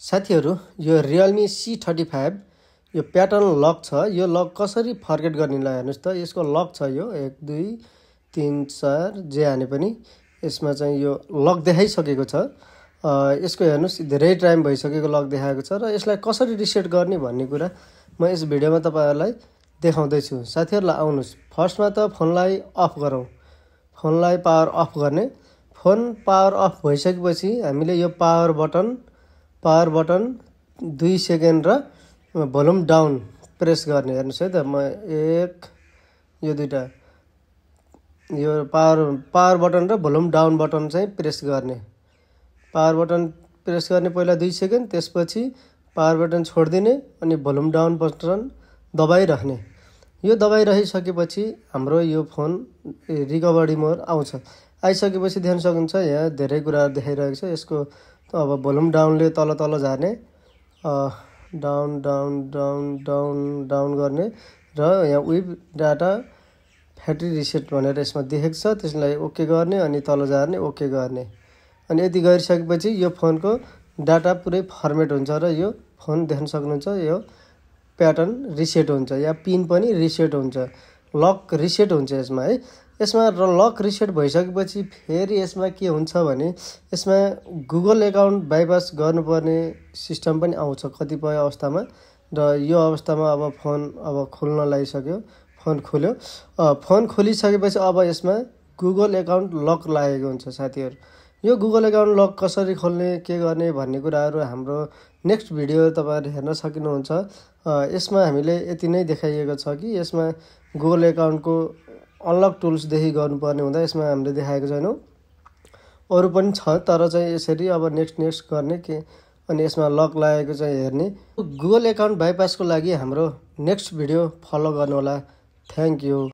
साथीहरू यो Realme C thirty five यो प्याटर्न लक छ यो लक कसरी फर्केट गर्नेलाई हेर्नुहोस् त यसको लक छ यो एक दुई तिन चार जे हाने पनि यसमा चाहिँ यो लक देखाइसकेको छ यसको हेर्नुहोस् धेरै टाइम भइसकेको लक देखाएको छ र यसलाई कसरी रिसेट गर्ने भन्ने कुरा म यस भिडियोमा तपाईँहरूलाई देखाउँदैछु साथीहरूलाई आउनुहोस् फर्स्टमा त फोनलाई अफ गरौँ फोनलाई पावर अफ गर्ने फोन पावर अफ भइसकेपछि हामीले यो पावर बटन पावर बटन दुई सेकेन्ड र भोल्युम डाउन प्रेस गर्ने हेर्नुहोस् है त म एक यो दुइटा यो पावर पावर बटन र भोल्युम डाउन बटन चाहिँ प्रेस गर्ने पावर बटन प्रेस गर्ने पहिला दुई सेकेन्ड त्यसपछि पावर बटन छोडिदिने अनि भोल्युम डाउन बटन दबाइराख्ने यो दबाई दबाइरहिसकेपछि हाम्रो यो फोन रिकभरी मोड आउँछ आइसकेपछि ध्यान सकिन्छ यहाँ धेरै कुराहरू देखाइरहेको छ यसको अब भोल्युम डाउनले तल तल झार्ने down down down down down गर्ने र यहाँ विभ डाटा फ्याक्ट्री रिसेट भनेर यसमा देखेको छ त्यसलाई ओके गर्ने अनि तल झार्ने ओके गर्ने अनि यति गरिसकेपछि यो फोनको डाटा पुरै फर्मेट हुन्छ र यो फोन देख्न सक्नुहुन्छ यो प्याटर्न रिसेट हुन्छ या पिन पनि रिसेट हुन्छ लक रिसेट हुन्छ यसमा है यसमा र लक रिसेट भइसकेपछि फेरि यसमा के हुन्छ भने यसमा गुगल एकाउन्ट बाइपास गर्नुपर्ने सिस्टम पनि आउँछ कतिपय अवस्थामा र यो अवस्थामा अब फोन अब खोल्न लागिसक्यो फोन खोल्यो फोन खोलिसकेपछि अब यसमा गुगल एकाउन्ट लक लागेको हुन्छ साथीहरू यो गुगल एकाउन्ट लक कसरी खोल्ने के गर्ने भन्ने कुराहरू हाम्रो नेक्स्ट भिडियो तपाईँहरू हेर्न सकिनुहुन्छ यसमा हामीले यति नै देखाइएको छ कि यसमा गुगल एकाउन्टको अनलक टुल्सदेखि गर्नुपर्ने हुँदा यसमा हामीले देखाएको छैनौँ अरू पनि छ तर चाहिँ यसरी अब नेक्स्ट नेक्स्ट गर्ने के अनि यसमा लक लागेको चाहिँ हेर्ने गुगल एकाउन्ट बाइपासको लागि हाम्रो नेक्स्ट भिडियो फलो गर्नुहोला थ्याङ्क यू